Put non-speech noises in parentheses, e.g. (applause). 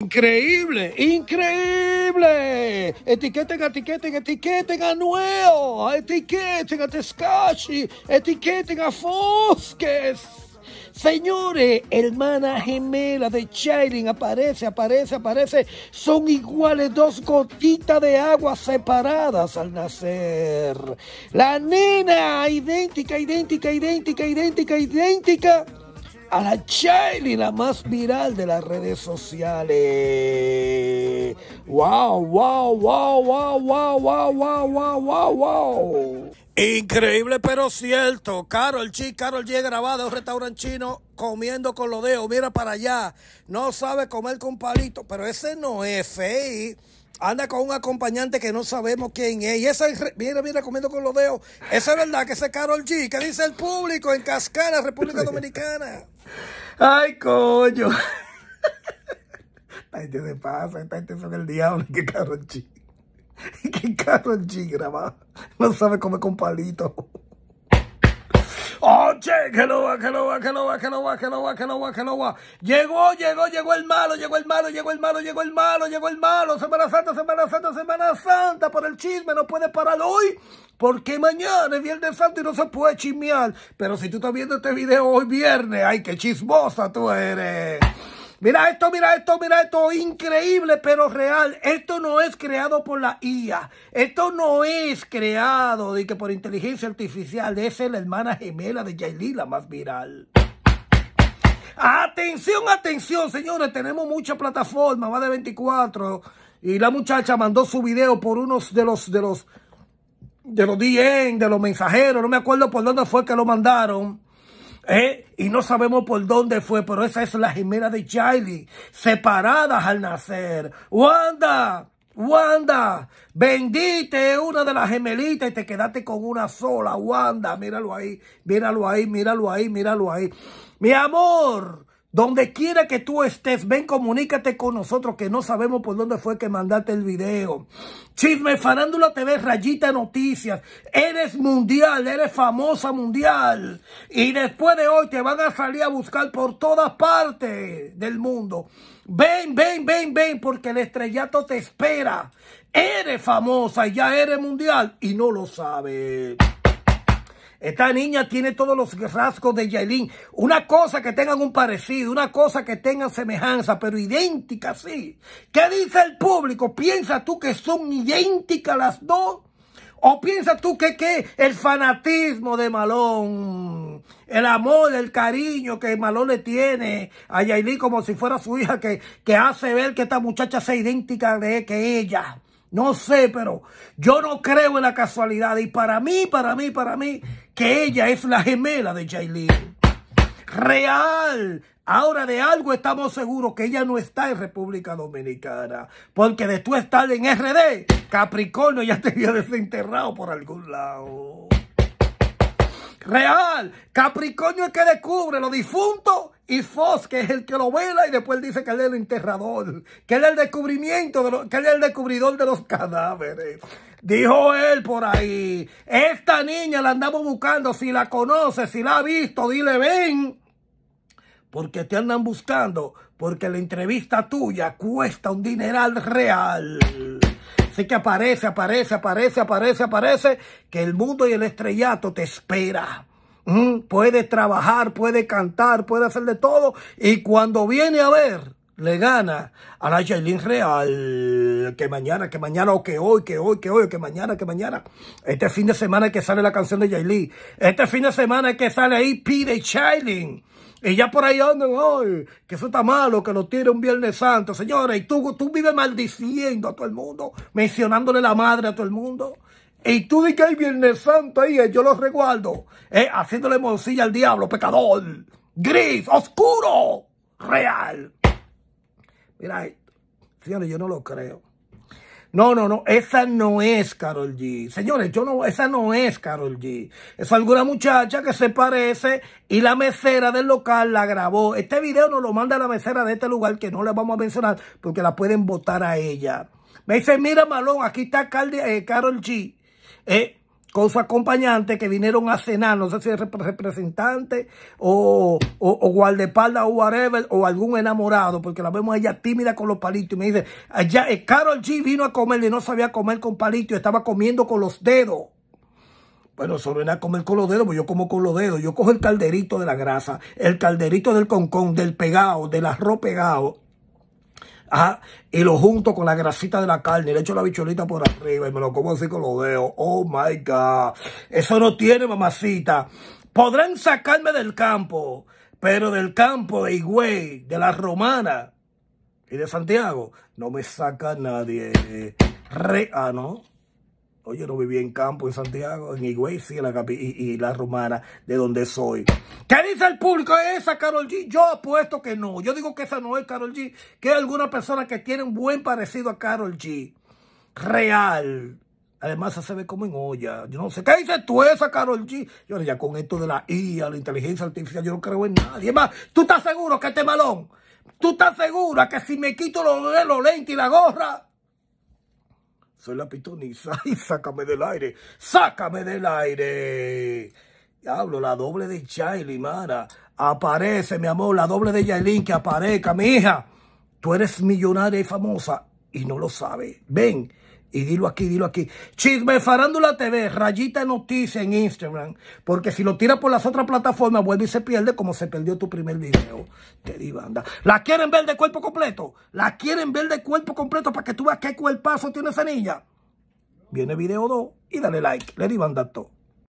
Increíble, increíble. Etiqueten, etiqueten, etiqueten a nuevo, etiqueten a Tescachi, etiqueten a Fosques. Señores, hermana gemela de Chairing aparece, aparece, aparece. Son iguales dos gotitas de agua separadas al nacer. La nena, idéntica, idéntica, idéntica, idéntica, idéntica a la y la más viral de las redes sociales. ¡Wow, wow, wow, wow, wow, wow, wow, wow, wow, Increíble pero cierto. Carol G, Carol G grabado en un restaurante chino comiendo con los dedos. Mira para allá. No sabe comer con palito, pero ese no es fake anda con un acompañante que no sabemos quién es. Y ese, mira, mira, comiendo con los dedos. Esa es verdad que ese Carol G, que dice el público en Cascara, República Dominicana. Ay, coño. la gente se pasa, esta gente son el diablo, qué Carol G. (laughs) Que Carol G grabado. No sabe comer con palitos Oye, oh, que no va, que no va, que no va, que no va, que no va, que no va, que no va. Llegó, llegó, llegó el malo, llegó el malo, llegó el malo, llegó el malo, llegó el malo. Semana Santa, Semana Santa, Semana Santa. Por el chisme no puede parar hoy. Porque mañana es Viernes Santo y no se puede chismear. Pero si tú estás viendo este video hoy viernes, ay, qué chismosa tú eres. Mira esto, mira esto, mira esto, increíble pero real. Esto no es creado por la IA. Esto no es creado de que por inteligencia artificial. esa Es la hermana gemela de la más viral. Atención, atención, señores, tenemos mucha plataforma, más de 24. Y la muchacha mandó su video por unos de los de los de los DM, de los mensajeros, no me acuerdo por dónde fue que lo mandaron. ¿Eh? Y no sabemos por dónde fue, pero esa es la gemela de Charlie, separadas al nacer. Wanda, Wanda, bendite una de las gemelitas y te quedaste con una sola. Wanda, míralo ahí, míralo ahí, míralo ahí, míralo ahí. Mi amor, donde quiera que tú estés, ven, comunícate con nosotros que no sabemos por dónde fue que mandaste el video. Chisme Farándula TV, Rayita Noticias. Eres mundial, eres famosa mundial. Y después de hoy te van a salir a buscar por todas partes del mundo. Ven, ven, ven, ven, porque el estrellato te espera. Eres famosa y ya eres mundial y no lo sabes. Esta niña tiene todos los rasgos de Yailin. Una cosa que tengan un parecido, una cosa que tengan semejanza, pero idéntica, sí. ¿Qué dice el público? ¿Piensas tú que son idénticas las dos? ¿O piensas tú que, que el fanatismo de Malón, el amor, el cariño que Malón le tiene a Yailin como si fuera su hija, que, que hace ver que esta muchacha sea idéntica de que ella? No sé, pero yo no creo en la casualidad. Y para mí, para mí, para mí, que ella es la gemela de Jailin. Real. Ahora de algo estamos seguros que ella no está en República Dominicana. Porque de tú estar en RD, Capricornio ya te había desenterrado por algún lado real. Capricornio es el que descubre lo difunto y Fos, que es el que lo vela y después dice que él es el enterrador, que él es el descubrimiento, que él es el descubridor de los cadáveres. Dijo él por ahí, esta niña la andamos buscando, si la conoce, si la ha visto, dile ven, porque te andan buscando, porque la entrevista tuya cuesta un dineral real. Así que aparece, aparece, aparece, aparece, aparece, que el mundo y el estrellato te espera. Puedes puede trabajar, puede cantar, puede hacer de todo. Y cuando viene a ver, le gana a la Jailin Real. Que mañana, que mañana, o que hoy, que hoy, que hoy, que mañana, que mañana. Este fin de semana es que sale la canción de Jailin. Este fin de semana es que sale ahí pide Jailin. Y ya por ahí andan, ay, que eso está malo, que lo tire un Viernes Santo. Señores, y tú, tú vives maldiciendo a todo el mundo, mencionándole la madre a todo el mundo. Y tú dices que hay Viernes Santo ahí, eh, yo los resguardo, eh, haciéndole moncilla al diablo, pecador, gris, oscuro, real. Mira, señores, yo no lo creo. No, no, no, esa no es Carol G. Señores, yo no, esa no es Carol G. Es alguna muchacha que se parece y la mesera del local la grabó. Este video nos lo manda la mesera de este lugar que no le vamos a mencionar porque la pueden votar a ella. Me dice, mira Malón, aquí está Carol eh, G. Eh, con su acompañante que vinieron a cenar, no sé si es representante o, o, o guardaespaldas o whatever, o algún enamorado, porque la vemos ella tímida con los palitos. Y me dice, allá, eh, Carol G vino a comer y no sabía comer con palitos, estaba comiendo con los dedos. Bueno, solo era comer con los dedos, pues yo como con los dedos. Yo cojo el calderito de la grasa, el calderito del concón, del pegado, del arroz pegado Ajá. Ah, y lo junto con la grasita de la carne, le echo la bicholita por arriba y me lo como así con los dedos. Oh my God. Eso no tiene mamacita. Podrán sacarme del campo, pero del campo de Higüey, de la Romana y de Santiago, no me saca nadie. Re, ah, no. Oye, no viví en campo, en Santiago, en Higüey, sí, en la y, y, la romana, de donde soy. ¿Qué dice el público? ¿Esa Carol G? Yo apuesto que no. Yo digo que esa no es Carol G. Que hay alguna persona que tiene un buen parecido a Carol G. Real. Además, se ve como en olla. Yo no sé. ¿Qué dices tú esa, Carol G? Yo ya con esto de la IA, la inteligencia artificial, yo no creo en nadie. más, ¿tú estás seguro que este malón? ¿Tú estás segura que si me quito los lentes y la gorra? Soy la pitoniza (laughs) y sácame del aire. ¡Sácame del aire! Diablo, la doble de Chayli, mara. Aparece, mi amor, la doble de Yailin, que aparezca, mi hija. Tú eres millonaria y famosa y no lo sabes. Ven. Y dilo aquí, dilo aquí. Chisme Farándula TV, rayita de noticia en Instagram. Porque si lo tiras por las otras plataformas, vuelve y se pierde como se perdió tu primer video. Te di banda. ¿La quieren ver de cuerpo completo? ¿La quieren ver de cuerpo completo para que tú veas qué cuerpazo tiene esa niña? Viene video 2 y dale like. Le di banda todo.